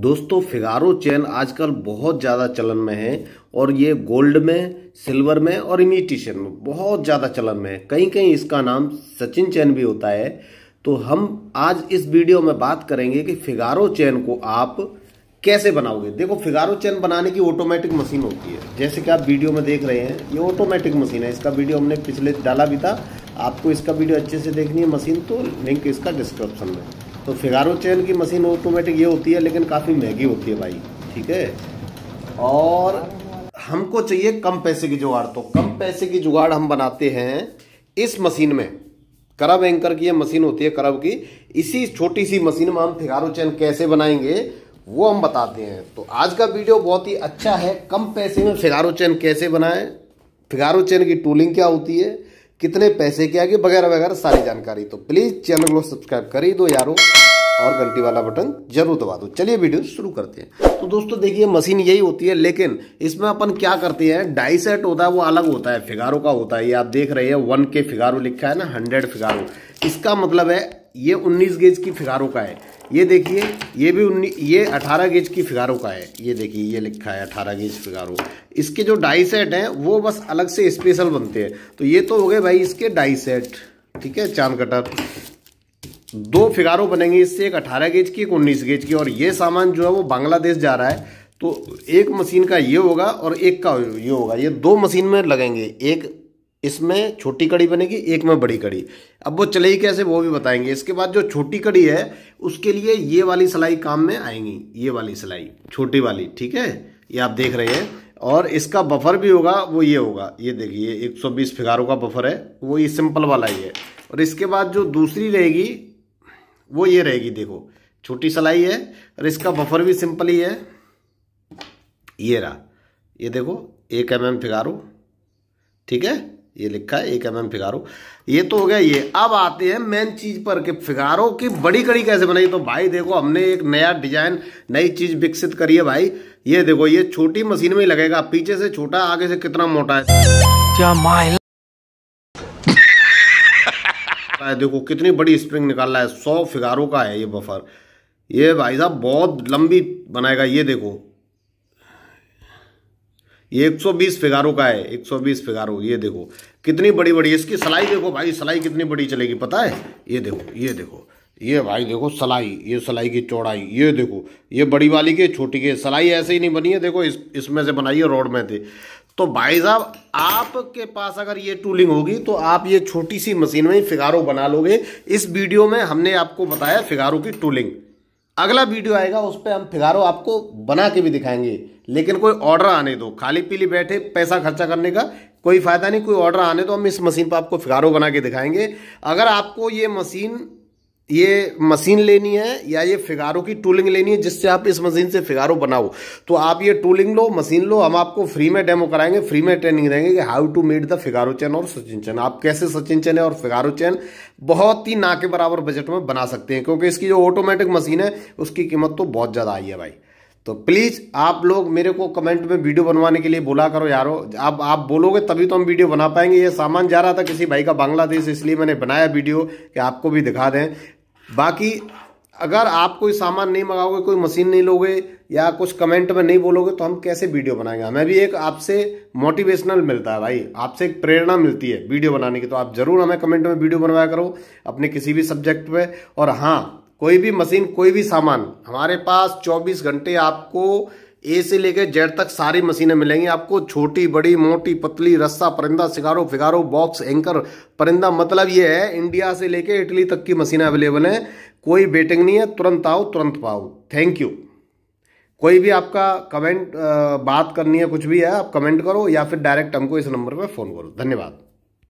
दोस्तों Figaro chain आजकल बहुत ज़्यादा चलन में है और ये गोल्ड में सिल्वर में और इमिटेशन में बहुत ज़्यादा चलन में है कहीं कहीं इसका नाम सचिन चैन भी होता है तो हम आज इस वीडियो में बात करेंगे कि फिगारो चैन को आप कैसे बनाओगे देखो फिगारो चैन बनाने की ऑटोमेटिक मशीन होती है जैसे कि आप वीडियो में देख रहे हैं ये ऑटोमेटिक मशीन है इसका वीडियो हमने पिछले डाला भी था आपको इसका वीडियो अच्छे से देखनी है मशीन तो लिंक इसका डिस्क्रिप्शन में तो फिगारो चैन की मशीन ऑटोमेटिक ये होती है लेकिन काफ़ी महंगी होती है भाई ठीक है और हमको चाहिए कम पैसे की जुगाड़ तो कम पैसे की जुगाड़ हम बनाते हैं इस मशीन में करब एंकर की ये मशीन होती है करब की इसी छोटी सी मशीन में हम फिगारो चैन कैसे बनाएंगे वो हम बताते हैं तो आज का वीडियो बहुत ही अच्छा है कम पैसे में फिगारो चैन कैसे बनाएं फिगारो चैन की टूलिंग क्या होती है कितने पैसे के आगे वगैरह वगैरह सारी जानकारी तो प्लीज़ चैनल को सब्सक्राइब कर ही दो यारो और घंटी वाला बटन जरूर दबा दो चलिए वीडियो शुरू करते हैं तो दोस्तों देखिए मशीन यही होती है लेकिन इसमें अपन क्या करते हैं डाई सेट होता है वो अलग होता है फिगारो का होता है ये आप देख रहे हैं वन के फिगारो लिखा है ना हंड्रेड फिगारो इसका मतलब है ये 19 गेज की फिगारों का है ये देखिए ये भी उन्नीस ये 18 गेज की फिगारों का है ये देखिए ये लिखा है 18 गेज फिगारों इसके जो डाई सेट हैं वो बस अलग से स्पेशल बनते हैं तो ये तो हो गए भाई इसके डाई सेट ठीक है चांद कटर दो फिगारों बनेंगे इससे एक 18 गेज की एक 19 गेज की और ये सामान जो है वो बांग्लादेश जा रहा है तो एक मशीन का ये होगा और एक का ये होगा ये दो मशीन में लगेंगे एक इसमें छोटी कड़ी बनेगी एक में बड़ी कड़ी अब वो चलेगी कैसे वो भी बताएंगे इसके बाद जो छोटी कड़ी है उसके लिए ये वाली सिलाई काम में आएंगी ये वाली सिलाई छोटी वाली ठीक है ये आप देख रहे हैं और इसका बफर भी होगा वो ये होगा ये देखिए 120 फिगारों का बफर है वो ये सिंपल वाला ही है और इसके बाद जो दूसरी रहेगी वो ये रहेगी देखो छोटी सिलाई है और इसका बफर भी सिंपल ही है ये रहा ये देखो एक एम एम फिगारो ठीक है ये लिखा है एक एम एम फिगारो ये तो हो गया ये अब आते हैं मेन चीज पर कि फिगारो की बड़ी कड़ी कैसे बनाई तो भाई देखो हमने एक नया डिजाइन नई चीज विकसित करी है भाई ये देखो ये छोटी मशीन में लगेगा पीछे से छोटा आगे से कितना मोटा है क्या माइल देखो कितनी बड़ी स्प्रिंग निकाल रहा है सौ फिगारो का है ये बफर ये भाई साहब बहुत लंबी बनाएगा ये देखो ये 120 फिगारो का है 120 फिगारो ये देखो कितनी बड़ी बड़ी इसकी सलाई देखो भाई सलाई कितनी बड़ी चलेगी पता है ये देखो ये देखो ये भाई देखो सलाई ये सलाई की चौड़ाई ये देखो ये बड़ी वाली की छोटी की सलाई ऐसे ही नहीं बनी है देखो इस इसमें से बनाई है रोड में थे तो भाई साहब आपके पास अगर ये टूलिंग होगी तो आप ये छोटी सी मशीन में ही फिगारो बना लोगे इस वीडियो में हमने आपको बताया फिगारो की टूलिंग अगला वीडियो आएगा उस पर हम फिगारो आपको बना के भी दिखाएंगे लेकिन कोई ऑर्डर आने दो खाली पीली बैठे पैसा खर्चा करने का कोई फ़ायदा नहीं कोई ऑर्डर आने दो हम इस मशीन पर आपको फिगारो बना के दिखाएंगे अगर आपको ये मशीन ये मशीन लेनी है या ये फिगारो की टूलिंग लेनी है जिससे आप इस मशीन से फिगारो बनाओ तो आप ये टूलिंग लो मशीन लो हम आपको फ्री में डेमो कराएंगे फ्री में ट्रेनिंग देंगे कि how to made the Figaro chain और सचिन चैन आप कैसे सचिन चैन है और फिगारो चैन बहुत ही ना के बराबर बजट में बना सकते हैं क्योंकि इसकी जो ऑटोमेटिक मशीन है उसकी कीमत तो बहुत ज़्यादा आई है भाई तो प्लीज़ आप लोग मेरे को कमेंट में वीडियो बनवाने के लिए बोला करो यारो आप आप बोलोगे तभी तो हम वीडियो बना पाएंगे ये सामान जा रहा था किसी भाई का बांग्लादेश इसलिए मैंने बनाया वीडियो कि आपको भी दिखा दें बाकी अगर आप कोई सामान नहीं मंगाओगे कोई मशीन नहीं लोगे या कुछ कमेंट में नहीं बोलोगे तो हम कैसे वीडियो बनाएंगे हमें भी एक आपसे मोटिवेशनल मिलता है भाई आपसे एक प्रेरणा मिलती है वीडियो बनाने की तो आप ज़रूर हमें कमेंट में वीडियो बनवाया करो अपने किसी भी सब्जेक्ट पे और हाँ कोई भी मशीन कोई भी सामान हमारे पास 24 घंटे आपको ए से लेकर जेड तक सारी मशीनें मिलेंगी आपको छोटी बड़ी मोटी पतली रस्सा परिंदा सिगारो फिगारो बॉक्स एंकर परिंदा मतलब ये है इंडिया से लेकर इटली तक की मशीनें अवेलेबल हैं कोई वेटिंग नहीं है तुरंत आओ तुरंत पाओ थैंक यू कोई भी आपका कमेंट बात करनी है कुछ भी है आप कमेंट करो या फिर डायरेक्ट हमको इस नंबर पर फ़ोन करो धन्यवाद